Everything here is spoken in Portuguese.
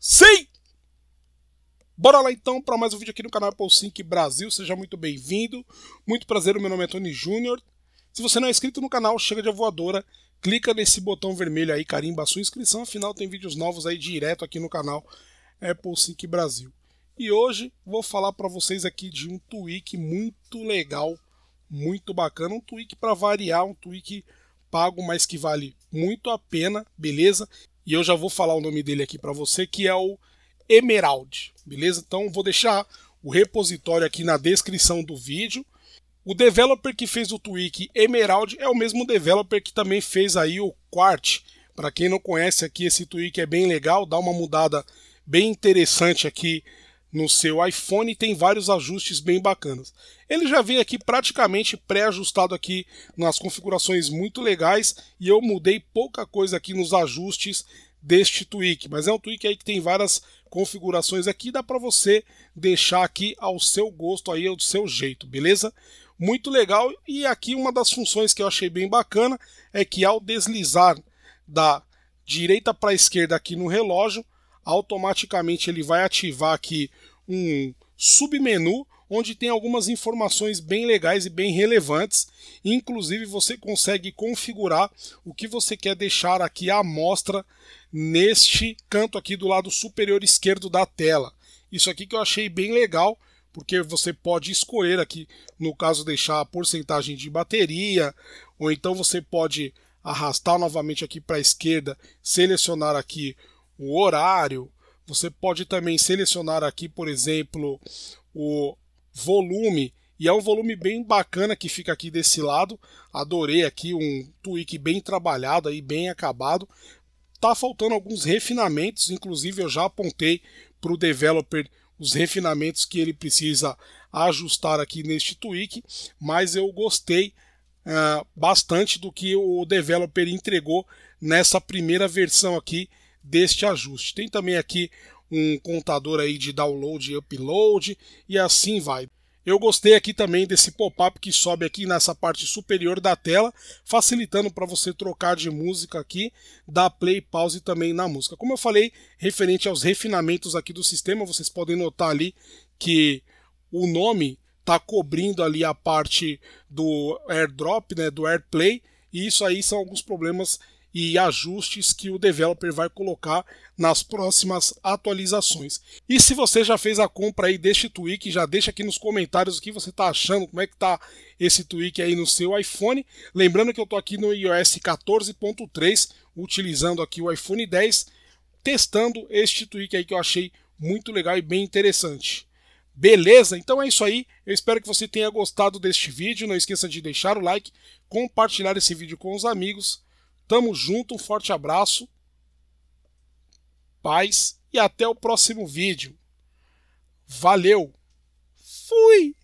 Sim! Bora lá então para mais um vídeo aqui no canal Apple Sync Brasil. Seja muito bem-vindo. Muito prazer, meu nome é Tony Júnior. Se você não é inscrito no canal, chega de voadora, clica nesse botão vermelho aí, carimba a sua inscrição. Afinal, tem vídeos novos aí direto aqui no canal é, Apple Sync Brasil. E hoje vou falar para vocês aqui de um tweak muito legal, muito bacana, um tweak para variar, um tweak pago, mas que vale muito a pena, beleza? e eu já vou falar o nome dele aqui para você, que é o Emerald, beleza? Então vou deixar o repositório aqui na descrição do vídeo. O developer que fez o tweak Emerald é o mesmo developer que também fez aí o Quart. Para quem não conhece aqui, esse tweak é bem legal, dá uma mudada bem interessante aqui no seu iPhone tem vários ajustes bem bacanas. Ele já vem aqui praticamente pré-ajustado aqui nas configurações muito legais e eu mudei pouca coisa aqui nos ajustes deste tweak, mas é um tweak aí que tem várias configurações aqui, dá para você deixar aqui ao seu gosto aí, ao seu jeito, beleza? Muito legal e aqui uma das funções que eu achei bem bacana é que ao deslizar da direita para a esquerda aqui no relógio, automaticamente ele vai ativar aqui um submenu onde tem algumas informações bem legais e bem relevantes. Inclusive, você consegue configurar o que você quer deixar aqui à mostra neste canto aqui do lado superior esquerdo da tela. Isso aqui que eu achei bem legal, porque você pode escolher aqui, no caso, deixar a porcentagem de bateria, ou então você pode arrastar novamente aqui para a esquerda, selecionar aqui o horário. Você pode também selecionar aqui, por exemplo, o volume. E é um volume bem bacana que fica aqui desse lado. Adorei aqui um tweak bem trabalhado, aí, bem acabado. Tá faltando alguns refinamentos, inclusive eu já apontei para o developer os refinamentos que ele precisa ajustar aqui neste tweak, mas eu gostei uh, bastante do que o developer entregou nessa primeira versão aqui deste ajuste. Tem também aqui um contador aí de download e upload e assim vai. Eu gostei aqui também desse pop-up que sobe aqui nessa parte superior da tela, facilitando para você trocar de música aqui, dar play, pause também na música. Como eu falei, referente aos refinamentos aqui do sistema, vocês podem notar ali que o nome está cobrindo ali a parte do AirDrop, né, do AirPlay, e isso aí são alguns problemas e ajustes que o developer vai colocar nas próximas atualizações. E se você já fez a compra aí deste tweak, já deixa aqui nos comentários o que você está achando, como é que está esse tweak aí no seu iPhone. Lembrando que eu estou aqui no iOS 14.3, utilizando aqui o iPhone 10, testando este tweak aí que eu achei muito legal e bem interessante. Beleza? Então é isso aí. Eu espero que você tenha gostado deste vídeo. Não esqueça de deixar o like, compartilhar esse vídeo com os amigos Tamo junto, um forte abraço, paz e até o próximo vídeo. Valeu! Fui!